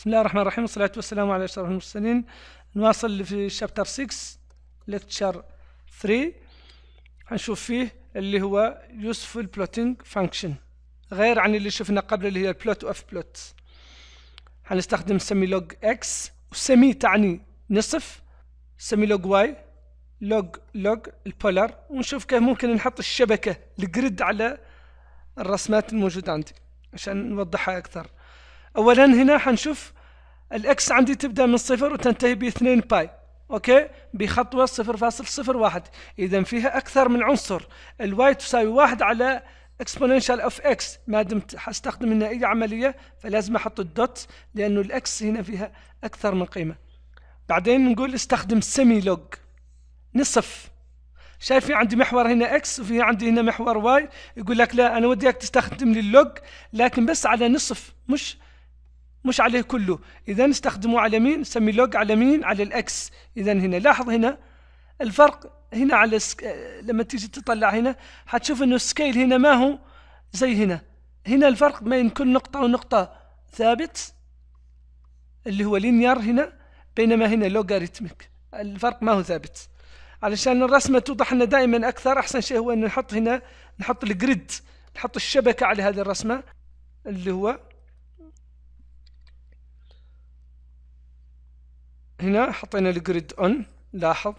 بسم الله الرحمن الرحيم والصلاة والسلام على أشرف المرسلين نواصل في شابتر 6 ليكتشر 3 هنشوف فيه اللي هو يوسفل plotting فانكشن غير عن اللي شفنا قبل اللي هي البلوت واف بلوت هنستخدم سمي لوج اكس وسمي تعني نصف سمي لوج واي لوج لوج البولر ونشوف كيف ممكن نحط الشبكة الجريد على الرسمات الموجودة عندي عشان نوضحها أكثر اولا هنا حنشوف الاكس عندي تبدا من صفر وتنتهي 2 باي اوكي بخطوه صفر صفر اذا فيها اكثر من عنصر الواي تساوي واحد على اكسبوننشال اوف اكس ما دمت حستخدم هنا اي عمليه فلازم احط الدوت لانه الاكس هنا فيها اكثر من قيمه بعدين نقول استخدم سيمي لوج نصف شايفين عندي محور هنا اكس وفي عندي هنا محور واي يقول لك لا انا وديك تستخدم لي اللوج لكن بس على نصف مش مش عليه كله إذا استخدموا على مين سمي لوج على مين على الأكس إذا هنا لاحظ هنا الفرق هنا على سك... لما تيجي تطلع هنا حتشوف انه السكيل هنا ما هو زي هنا هنا الفرق بين كل نقطة ونقطة ثابت اللي هو لينير هنا بينما هنا لوغاريتميك الفرق ما هو ثابت علشان الرسمة توضح لنا دائما أكثر أحسن شيء هو أن نحط هنا نحط الجريد نحط الشبكة على هذه الرسمة اللي هو هنا حطينا الجريد اون لاحظ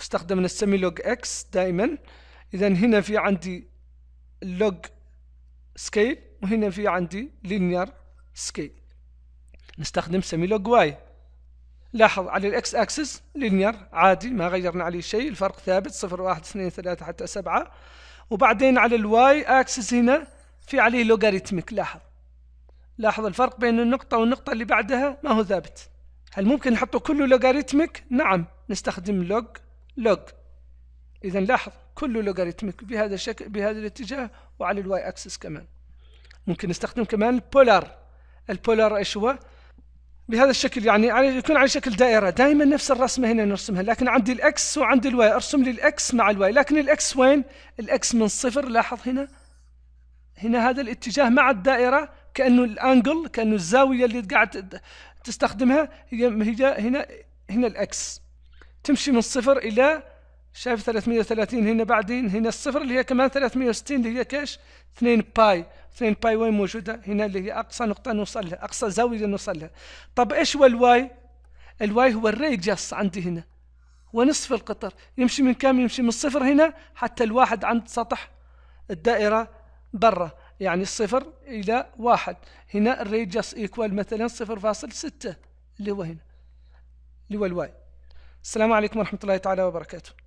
استخدمنا السمي لوج اكس دائما اذا هنا في عندي اللوج سكيل وهنا في عندي لينير سكيل نستخدم سمي لوج واي لاحظ على الاكس اكسس لينير عادي ما غيرنا عليه شيء الفرق ثابت صفر واحد اثنين ثلاثة حتى سبعة وبعدين على الواي اكسس هنا في عليه لوغاريتميك لاحظ لاحظ الفرق بين النقطة والنقطة اللي بعدها ما هو ثابت هل ممكن نحطه كله لوغاريتمك؟ نعم نستخدم لوج لوج إذا لاحظ كله لوغاريتمك بهذا الشكل بهذا الاتجاه وعلى الواي أكسس كمان ممكن نستخدم كمان البولار البولار ايش هو؟ بهذا الشكل يعني يكون على شكل دائره دائما نفس الرسمه هنا نرسمها لكن عندي الاكس وعندي الواي ارسم لي الاكس مع الواي لكن الاكس وين؟ الاكس من صفر لاحظ هنا هنا هذا الاتجاه مع الدائره كانه الانجل كانه الزاويه اللي قاعد تستخدمها هي هي هنا هنا الاكس تمشي من الصفر الى شايف 330 هنا بعدين هنا الصفر اللي هي كمان 360 اللي هي كاش 2 باي 2 باي وين موجوده هنا اللي هي اقصى نقطه نوصل لها اقصى زاويه نوصل لها طب ايش هو الواي الواي هو الريجس عندي هنا ونصف القطر يمشي من كم يمشي من الصفر هنا حتى الواحد عند سطح الدائره برا يعني الصفر إلى واحد هنا الريجس إيكوال مثلا صفر فاصل ستة اللي هو هنا اللي هو الواي السلام عليكم ورحمة الله تعالى وبركاته